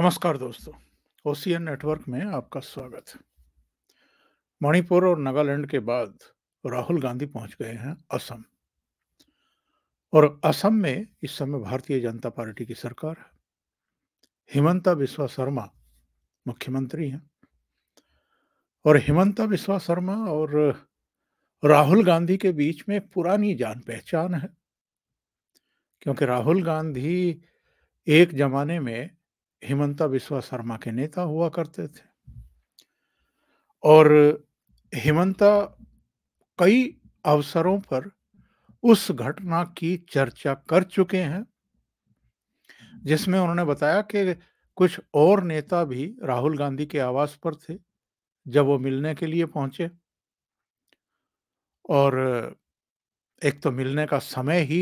नमस्कार दोस्तों OCN network में आपका स्वागत है मणिपुर और नागालैंड के बाद राहुल गांधी पहुंच गए हैं असम और असम में इस समय भारतीय जनता पार्टी की सरकार है हिमंता बिस्वा शर्मा मुख्यमंत्री हैं और हिमंता बिस्वा शर्मा और राहुल गांधी के बीच में पुरानी जान पहचान है क्योंकि राहुल गांधी एक जमाने में हिमंता बिस्वा शर्मा के नेता हुआ करते थे और हिमंता कई अवसरों पर उस घटना की चर्चा कर चुके हैं जिसमें उन्होंने बताया कि कुछ और नेता भी राहुल गांधी के आवास पर थे जब वो मिलने के लिए पहुंचे और एक तो मिलने का समय ही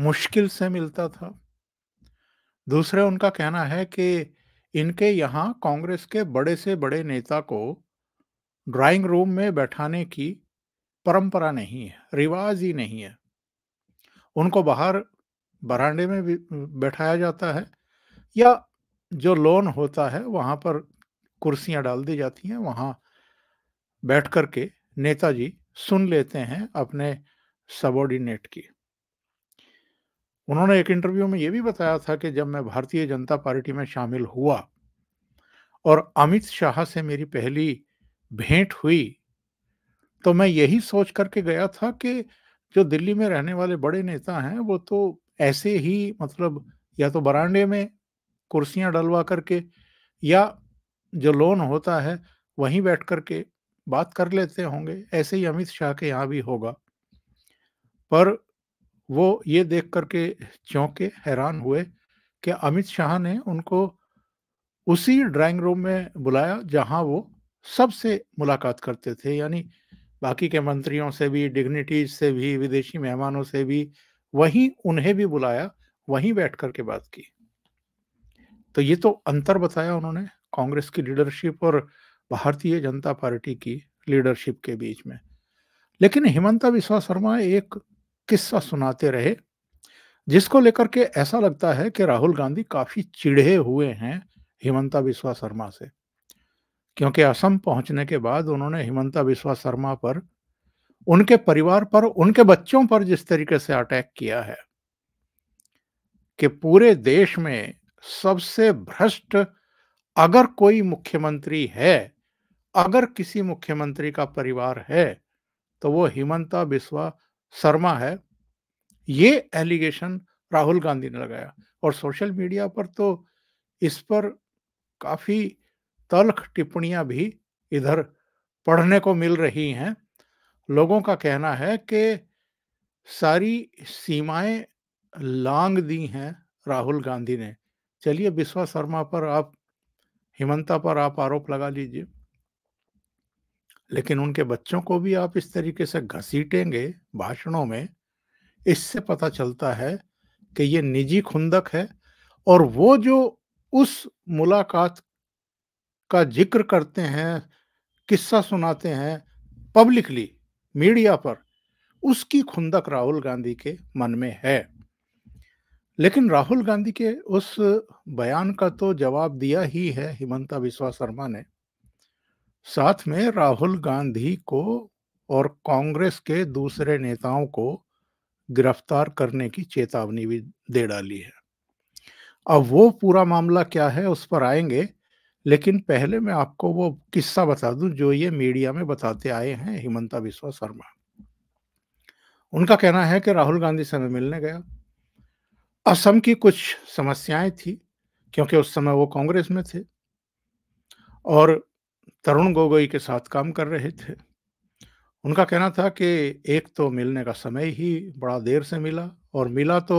मुश्किल से मिलता था दूसरे उनका कहना है कि इनके यहाँ कांग्रेस के बड़े से बड़े नेता को ड्राइंग रूम में बैठाने की परंपरा नहीं है रिवाज ही नहीं है उनको बाहर बरांडे में भी बैठाया जाता है या जो लोन होता है वहाँ पर कुर्सियाँ डाल दी जाती हैं वहाँ बैठ कर के नेताजी सुन लेते हैं अपने सबॉर्डिनेट की उन्होंने एक इंटरव्यू में यह भी बताया था कि जब मैं भारतीय जनता पार्टी में शामिल हुआ और अमित शाह से मेरी पहली भेंट हुई तो मैं यही सोच करके गया था कि जो दिल्ली में रहने वाले बड़े नेता हैं वो तो ऐसे ही मतलब या तो बरांडे में कुर्सियां डलवा करके या जो लोन होता है वहीं बैठ करके बात कर लेते होंगे ऐसे ही अमित शाह के यहाँ भी होगा पर वो ये देख करके चौंके हैरान हुए कि अमित शाह ने उनको उसी ड्राइंग रूम में बुलाया जहां वो सबसे मुलाकात करते थे यानी बाकी के मंत्रियों से भी डिग्निटीज से भी विदेशी मेहमानों से भी वहीं उन्हें भी बुलाया वहीं बैठ करके बात की तो ये तो अंतर बताया उन्होंने कांग्रेस की लीडरशिप और भारतीय जनता पार्टी की लीडरशिप के बीच में लेकिन हिमंता बिस्वा शर्मा एक किस्सा सुनाते रहे जिसको लेकर के ऐसा लगता है कि राहुल गांधी काफी चिढ़े हुए हैं हिमंता बिस्वा शर्मा से क्योंकि असम पहुंचने के बाद उन्होंने हिमंता बिस्वा शर्मा पर उनके परिवार पर उनके बच्चों पर जिस तरीके से अटैक किया है कि पूरे देश में सबसे भ्रष्ट अगर कोई मुख्यमंत्री है अगर किसी मुख्यमंत्री का परिवार है तो वो हिमंता बिस्वा शर्मा है ये एलिगेशन राहुल गांधी ने लगाया और सोशल मीडिया पर तो इस पर काफ़ी तलख टिप्पणियां भी इधर पढ़ने को मिल रही हैं लोगों का कहना है कि सारी सीमाएं लांग दी हैं राहुल गांधी ने चलिए विश्वा शर्मा पर आप हिमंता पर आप आरोप लगा लीजिए लेकिन उनके बच्चों को भी आप इस तरीके से घसीटेंगे भाषणों में इससे पता चलता है कि ये निजी खुंदक है और वो जो उस मुलाकात का जिक्र करते हैं किस्सा सुनाते हैं पब्लिकली मीडिया पर उसकी खुंदक राहुल गांधी के मन में है लेकिन राहुल गांधी के उस बयान का तो जवाब दिया ही है हिमंता बिस्वा शर्मा ने साथ में राहुल गांधी को और कांग्रेस के दूसरे नेताओं को गिरफ्तार करने की चेतावनी भी दे डाली है अब वो पूरा मामला क्या है उस पर आएंगे लेकिन पहले मैं आपको वो किस्सा बता दूं जो ये मीडिया में बताते आए हैं हिमंता बिस्वा शर्मा उनका कहना है कि राहुल गांधी से मैं मिलने गया असम की कुछ समस्याएं थी क्योंकि उस समय वो कांग्रेस में थे और तरुण गोगोई के साथ काम कर रहे थे उनका कहना था कि एक तो मिलने का समय ही बड़ा देर से मिला और मिला तो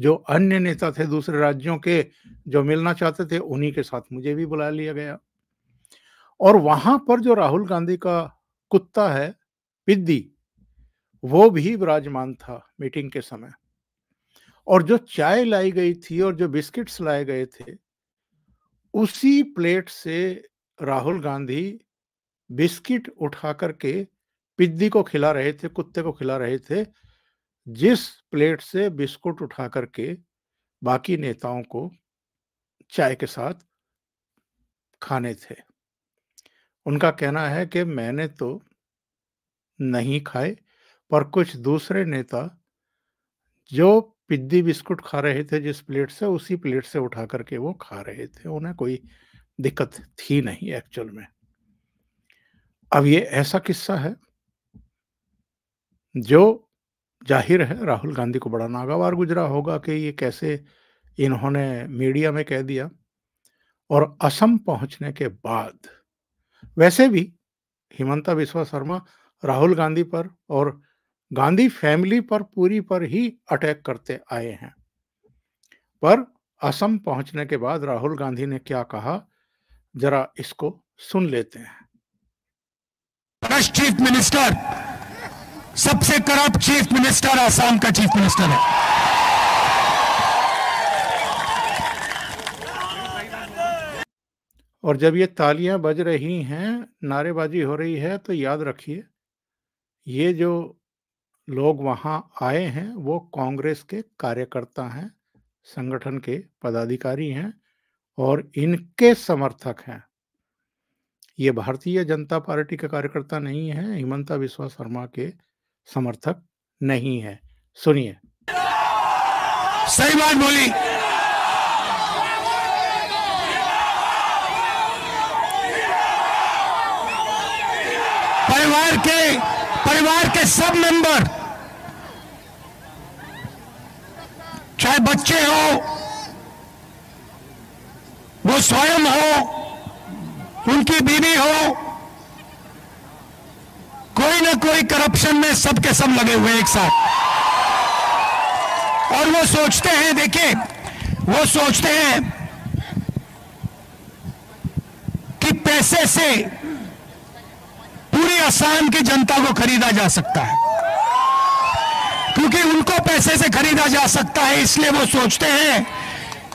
जो अन्य नेता थे दूसरे राज्यों के जो मिलना चाहते थे उन्हीं के साथ मुझे भी बुला लिया गया और वहां पर जो राहुल गांधी का कुत्ता है पिद्दी वो भी विराजमान था मीटिंग के समय और जो चाय लाई गई थी और जो बिस्किट्स लाए गए थे उसी प्लेट से राहुल गांधी बिस्किट उठा करके पिद्दी को खिला रहे थे कुत्ते को खिला रहे थे जिस प्लेट से बिस्कुट उठा करके बाकी नेताओं को चाय के साथ खाने थे उनका कहना है कि मैंने तो नहीं खाए पर कुछ दूसरे नेता जो पिद्दी बिस्कुट खा रहे थे जिस प्लेट से उसी प्लेट से उठा करके वो खा रहे थे उन्हें कोई दिक्कत थी नहीं एक्चुअल में अब ये ऐसा किस्सा है जो जाहिर है राहुल गांधी को बड़ा नागावार गुजरा होगा कि ये कैसे इन्होंने मीडिया में कह दिया और असम पहुंचने के बाद वैसे भी हिमंता विश्वा शर्मा राहुल गांधी पर और गांधी फैमिली पर पूरी पर ही अटैक करते आए हैं पर असम पहुंचने के बाद राहुल गांधी ने क्या कहा जरा इसको सुन लेते हैं चीफ मिनिस्टर सबसे करप्ट चीफ मिनिस्टर आसाम का चीफ मिनिस्टर है और जब ये तालियां बज रही हैं नारेबाजी हो रही है तो याद रखिए ये जो लोग वहां आए हैं वो कांग्रेस के कार्यकर्ता हैं संगठन के पदाधिकारी हैं और इनके समर्थक हैं ये भारतीय जनता पार्टी के कार्यकर्ता नहीं है हिमंता विश्वा शर्मा के समर्थक नहीं है सुनिए सही बात बोली परिवार के परिवार के सब मेंबर चाहे बच्चे हो वो स्वयं हो उनकी बीवी हो कोई ना कोई करप्शन में सबके सब लगे हुए एक साथ और वो सोचते हैं देखिए वो सोचते हैं कि पैसे से पूरी आसाम की जनता को खरीदा जा सकता है क्योंकि उनको पैसे से खरीदा जा सकता है इसलिए वो सोचते हैं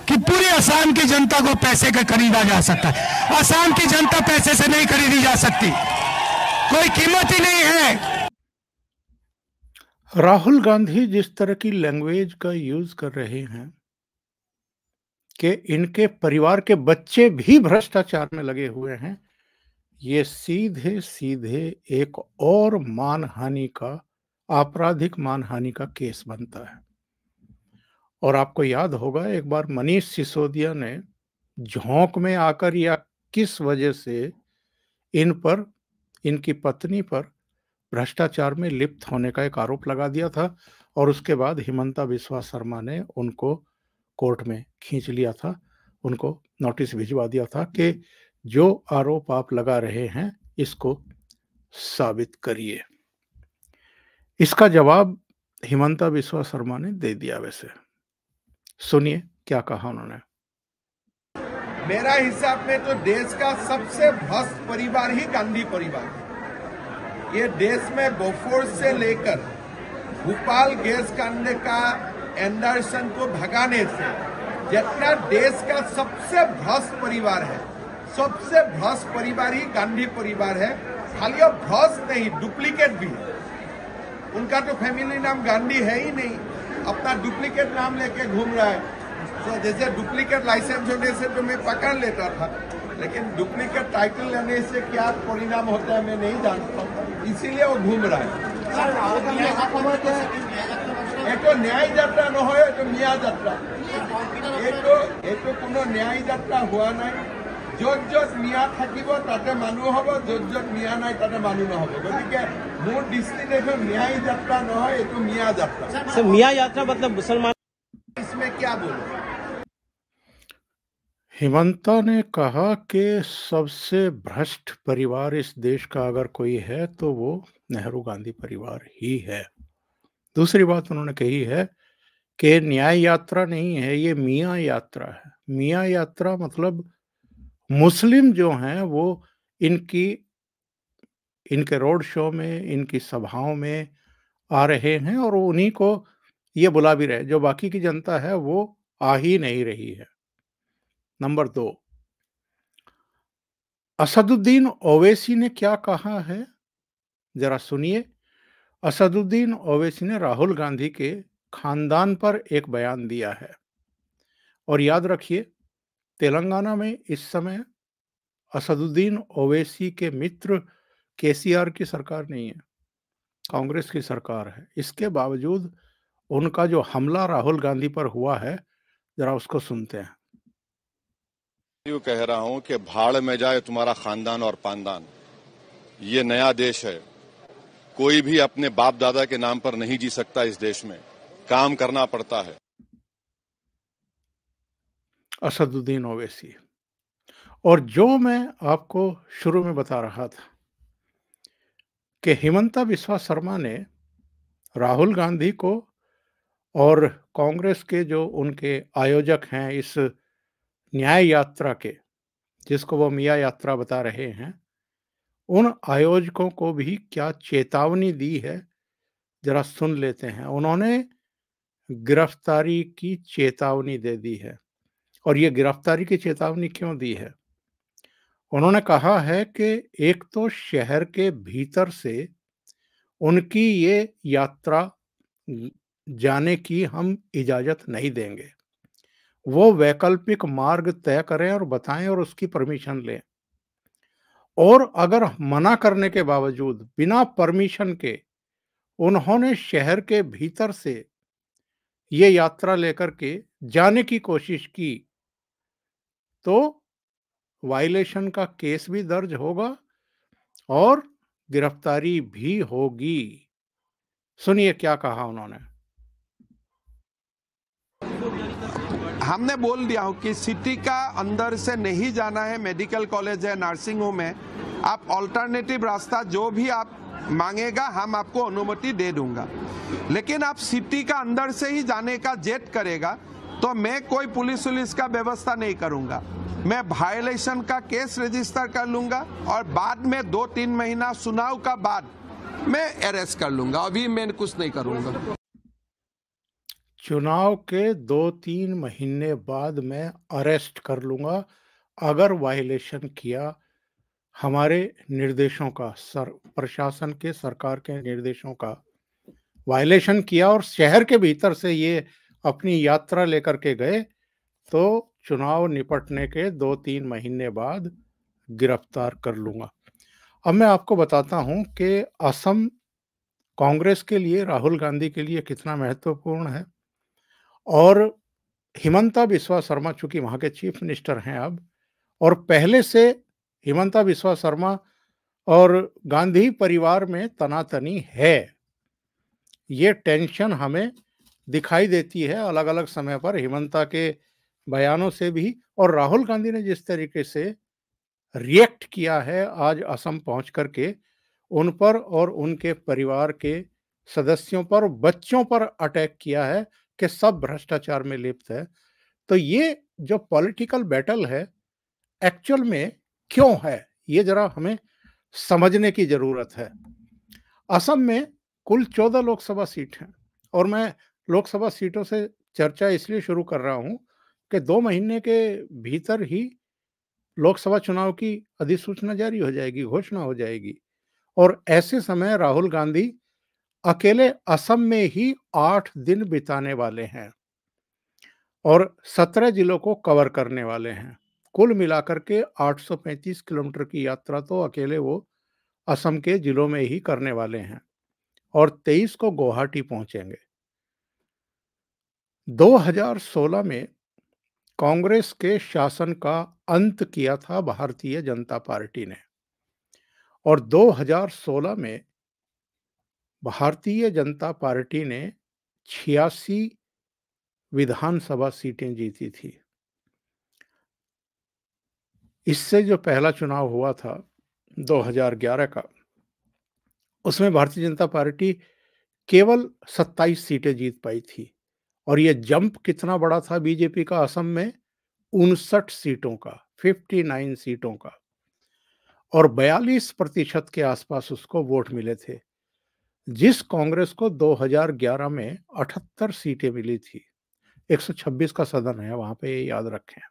कि पूरे आसाम की जनता को पैसे का खरीदा जा सकता है आसाम की जनता पैसे से नहीं खरीदी जा सकती कोई कीमत ही नहीं है राहुल गांधी जिस तरह की लैंग्वेज का यूज कर रहे हैं कि इनके परिवार के बच्चे भी भ्रष्टाचार में लगे हुए हैं ये सीधे सीधे एक और मानहानि का आपराधिक मानहानि का केस बनता है और आपको याद होगा एक बार मनीष सिसोदिया ने झोंक में आकर या किस वजह से इन पर इनकी पत्नी पर भ्रष्टाचार में लिप्त होने का एक आरोप लगा दिया था और उसके बाद हिमंता बिस्वा शर्मा ने उनको कोर्ट में खींच लिया था उनको नोटिस भिजवा दिया था कि जो आरोप आप लगा रहे हैं इसको साबित करिए इसका जवाब हिमंता बिस्वा शर्मा ने दे दिया वैसे सुनिए क्या कहा उन्होंने मेरा हिसाब में तो देश का सबसे भ्रष्ट परिवार ही गांधी परिवार ये देश में बोफोर्स से लेकर भोपाल गैस कांड का एंडरसन को भगाने से जितना देश का सबसे भ्रष्ट परिवार है सबसे भ्रष्ट परिवार ही गांधी परिवार है खाली भ्रष्ट नहीं डुप्लीकेट भी है उनका तो फैमिली नाम गांधी है ही नहीं अपना डुप्लीकेट नाम लेके घूम रहा है तो जैसे डुप्लीकेट लाइसेंस होने से तो मैं पकड़ लेता था लेकिन डुप्लीकेट टाइटल लेने से क्या परिणाम होता है मैं नहीं जानता इसीलिए वो घूम रहा है এইটো ন্যায় যাত্ৰা নহয় तो मिया যাত্ৰা এইটো এইটো কোনো ন্যায় जो जो মিয়া থাকিব তাতে हम जो जो য'ত ना तानु नह মানুহ নহ'ব গতিকে মোৰ দৃষ্টিত এইটো মিয়াই मिया নহয় मिया মিয়া मतलब मुसलमान इसमें क्या बोलो हिमंता ने कहा कि सबसे भ्रष्ट परिवार इस देश का अगर कोई है तो वो नेहरू गांधी परिवार ही है दूसरी बात उन्होंने कही है कि न्याय यात्रा नहीं है ये मियाँ यात्रा है मियाँ यात्रा मतलब मुस्लिम जो हैं वो इनकी इनके रोड शो में इनकी सभाओं में आ रहे हैं और उन्हीं को ये बुला भी रहे जो बाकी की जनता है वो आ ही नहीं रही है नंबर दो असदुद्दीन ओवैसी ने क्या कहा है जरा सुनिए असदुद्दीन ओवैसी ने राहुल गांधी के खानदान पर एक बयान दिया है और याद रखिए तेलंगाना में इस समय असदुद्दीन ओवैसी के मित्र केसीआर की सरकार नहीं है कांग्रेस की सरकार है इसके बावजूद उनका जो हमला राहुल गांधी पर हुआ है जरा उसको सुनते हैं यू कह रहा हूं कि भाड़ में जाए तुम्हारा खानदान और पानदान ये नया देश है कोई भी अपने बाप दादा के नाम पर नहीं जी सकता इस देश में काम करना पड़ता है असदुद्दीन ओवैसी और जो मैं आपको शुरू में बता रहा था कि हिमंता बिस्वा शर्मा ने राहुल गांधी को और कांग्रेस के जो उनके आयोजक हैं इस न्याय यात्रा के जिसको वो मियाँ यात्रा बता रहे हैं उन आयोजकों को भी क्या चेतावनी दी है जरा सुन लेते हैं उन्होंने गिरफ्तारी की चेतावनी दे दी है और ये गिरफ्तारी की चेतावनी क्यों दी है उन्होंने कहा है कि एक तो शहर के भीतर से उनकी ये यात्रा जाने की हम इजाज़त नहीं देंगे वो वैकल्पिक मार्ग तय करें और बताएं और उसकी परमिशन लें और अगर मना करने के बावजूद बिना परमिशन के उन्होंने शहर के भीतर से ये यात्रा लेकर के जाने की कोशिश की तो वायलेशन का केस भी दर्ज होगा और गिरफ्तारी भी होगी सुनिए क्या कहा उन्होंने हमने बोल दिया हूँ कि सिटी का अंदर से नहीं जाना है मेडिकल कॉलेज है नर्सिंग होम है आप ऑल्टरनेटिव रास्ता जो भी आप मांगेगा हम आपको अनुमति दे दूंगा लेकिन आप सिटी का अंदर से ही जाने का जेट करेगा तो मैं कोई पुलिस उलिस का व्यवस्था नहीं करूंगा मैं वायोलेशन का केस रजिस्टर कर लूंगा और बाद में दो तीन महीना सुनाव का बाद मैं अरेस्ट कर लूंगा अभी मैं कुछ नहीं करूंगा चुनाव के दो तीन महीने बाद मैं अरेस्ट कर लूंगा अगर वायलेशन किया हमारे निर्देशों का सर प्रशासन के सरकार के निर्देशों का वायलेशन किया और शहर के भीतर से ये अपनी यात्रा लेकर के गए तो चुनाव निपटने के दो तीन महीने बाद गिरफ्तार कर लूँगा अब मैं आपको बताता हूँ कि असम कांग्रेस के लिए राहुल गांधी के लिए कितना महत्वपूर्ण है और हिमंता बिस्वा शर्मा चूंकि वहाँ के चीफ मिनिस्टर हैं अब और पहले से हिमंता बिस्वा शर्मा और गांधी परिवार में तनातनी है ये टेंशन हमें दिखाई देती है अलग अलग समय पर हिमंता के बयानों से भी और राहुल गांधी ने जिस तरीके से रिएक्ट किया है आज असम पहुंच करके उन पर और उनके परिवार के सदस्यों पर बच्चों पर अटैक किया है कि सब भ्रष्टाचार में लिप्त है तो ये जो पॉलिटिकल बैटल है एक्चुअल में क्यों है ये जरा हमें समझने की जरूरत है असम में कुल चौदह लोकसभा सीट हैं और मैं लोकसभा सीटों से चर्चा इसलिए शुरू कर रहा हूं कि दो महीने के भीतर ही लोकसभा चुनाव की अधिसूचना जारी हो जाएगी घोषणा हो जाएगी और ऐसे समय राहुल गांधी अकेले असम में ही आठ दिन बिताने वाले हैं और सत्रह जिलों को कवर करने वाले हैं कुल मिलाकर के 835 किलोमीटर की यात्रा तो अकेले वो असम के जिलों में ही करने वाले हैं और 23 को गुवाहाटी पहुंचेंगे 2016 में कांग्रेस के शासन का अंत किया था भारतीय जनता पार्टी ने और 2016 में भारतीय जनता पार्टी ने छियासी विधानसभा सीटें जीती थी इससे जो पहला चुनाव हुआ था 2011 का उसमें भारतीय जनता पार्टी केवल 27 सीटें जीत पाई थी और ये जंप कितना बड़ा था बीजेपी का असम में उनसठ सीटों का 59 सीटों का और 42 प्रतिशत के आसपास उसको वोट मिले थे जिस कांग्रेस को 2011 में 78 सीटें मिली थी 126 का सदन है वहां पे ये याद रखें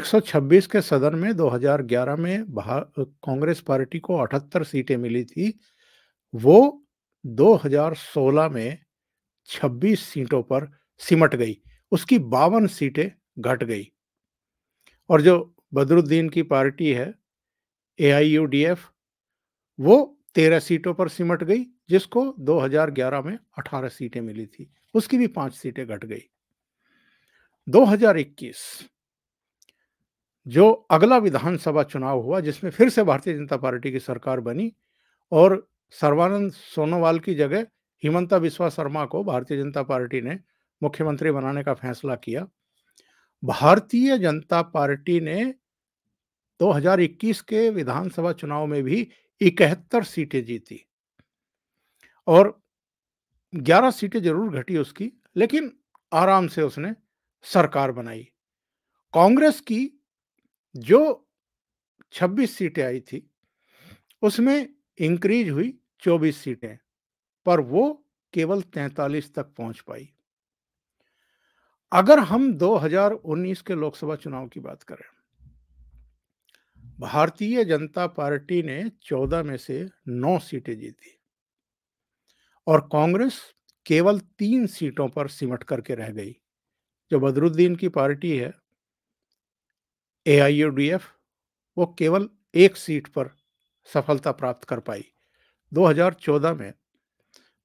126 के सदन में 2011 में कांग्रेस पार्टी को 78 सीटें मिली थी वो 2016 में 26 सीटों पर सिमट गई उसकी बावन सीटें घट गई और जो बदरुद्दीन की पार्टी है ए वो तेरह सीटों पर सिमट गई जिसको 2011 में 18 सीटें मिली थी उसकी भी पांच सीटें घट गई 2021 जो अगला विधानसभा चुनाव हुआ जिसमें फिर से भारतीय जनता पार्टी की सरकार बनी और सर्वानंद सोनोवाल की जगह हिमंता बिस्वा शर्मा को भारतीय जनता पार्टी ने मुख्यमंत्री बनाने का फैसला किया भारतीय जनता पार्टी ने 2021 के विधानसभा चुनाव में भी इकहत्तर सीटें जीती और 11 सीटें जरूर घटी उसकी लेकिन आराम से उसने सरकार बनाई कांग्रेस की जो 26 सीटें आई थी उसमें इंक्रीज हुई 24 सीटें पर वो केवल 43 तक पहुंच पाई अगर हम 2019 के लोकसभा चुनाव की बात करें भारतीय जनता पार्टी ने 14 में से 9 सीटें जीती और कांग्रेस केवल तीन सीटों पर सिमट करके रह गई जो बदरुद्दीन की पार्टी है ए वो केवल एक सीट पर सफलता प्राप्त कर पाई 2014 में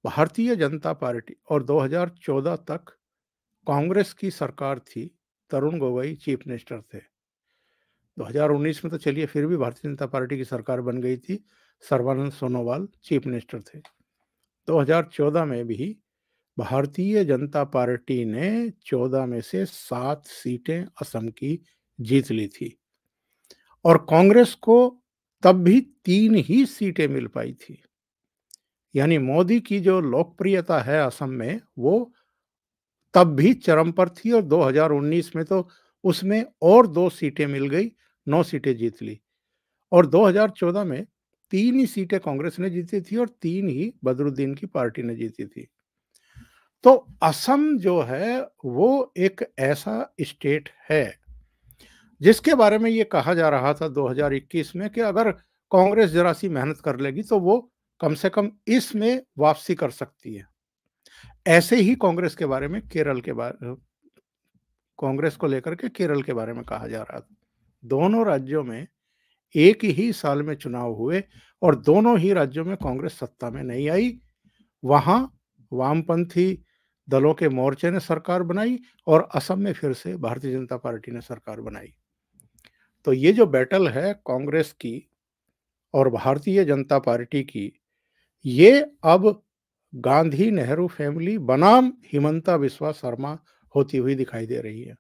भारतीय जनता पार्टी और 2014 तक कांग्रेस की सरकार थी तरुण गोगोई चीफ मिनिस्टर थे 2019 में तो चलिए फिर भी भारतीय जनता पार्टी की सरकार बन गई थी सर्वानंद सोनोवाल चीफ मिनिस्टर थे 2014 में भी भारतीय जनता पार्टी ने 14 में से सात सीटें असम की जीत ली थी और कांग्रेस को तब भी तीन ही सीटें मिल पाई थी यानी मोदी की जो लोकप्रियता है असम में वो तब भी चरम पर थी और 2019 में तो उसमें और दो सीटें मिल गई नौ सीटें जीत ली और 2014 में तीन ही सीटें कांग्रेस ने जीती थी और तीन ही बदरुद्दीन की पार्टी ने जीती थी तो असम जो है वो एक ऐसा स्टेट है जिसके बारे में ये कहा जा रहा था 2021 में कि अगर कांग्रेस जरा सी मेहनत कर लेगी तो वो कम से कम इसमें वापसी कर सकती है ऐसे ही कांग्रेस के बारे में केरल के बारे कांग्रेस को लेकर के केरल के बारे में कहा जा रहा था दोनों राज्यों में एक ही साल में चुनाव हुए और दोनों ही राज्यों में कांग्रेस सत्ता में नहीं आई वहां वामपंथी दलों के मोर्चे ने सरकार बनाई और असम में फिर से भारतीय जनता पार्टी ने सरकार बनाई तो ये जो बैटल है कांग्रेस की और भारतीय जनता पार्टी की ये अब गांधी नेहरू फैमिली बनाम हिमंता विश्वा शर्मा होती हुई दिखाई दे रही है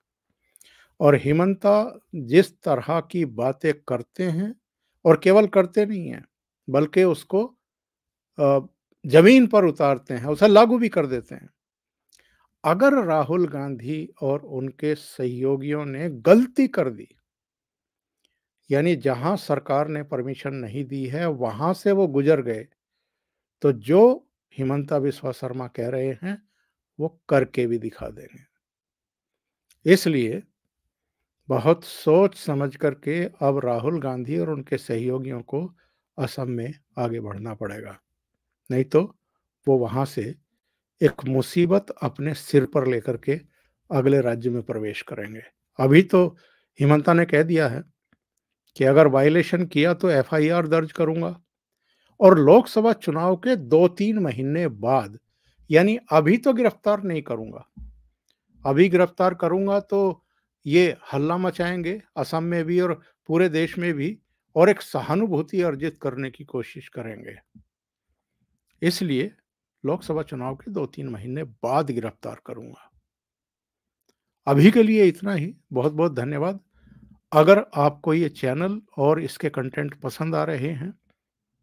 और हिमंता जिस तरह की बातें करते हैं और केवल करते नहीं हैं बल्कि उसको जमीन पर उतारते हैं उसे लागू भी कर देते हैं अगर राहुल गांधी और उनके सहयोगियों ने गलती कर दी यानी जहां सरकार ने परमिशन नहीं दी है वहां से वो गुजर गए तो जो हिमंता बिस्वा शर्मा कह रहे हैं वो करके भी दिखा देंगे इसलिए बहुत सोच समझ करके अब राहुल गांधी और उनके सहयोगियों को असम में आगे बढ़ना पड़ेगा नहीं तो वो वहां से एक मुसीबत अपने सिर पर लेकर के अगले राज्य में प्रवेश करेंगे अभी तो हिमंता ने कह दिया है कि अगर वायलेशन किया तो एफआईआर दर्ज करूंगा और लोकसभा चुनाव के दो तीन महीने बाद यानी अभी तो गिरफ्तार नहीं करूंगा अभी गिरफ्तार करूंगा तो ये हल्ला मचाएंगे असम में भी और पूरे देश में भी और एक सहानुभूति अर्जित करने की कोशिश करेंगे इसलिए लोकसभा चुनाव के दो तीन महीने बाद गिरफ्तार करूंगा अभी के लिए इतना ही बहुत बहुत धन्यवाद अगर आपको ये चैनल और इसके कंटेंट पसंद आ रहे हैं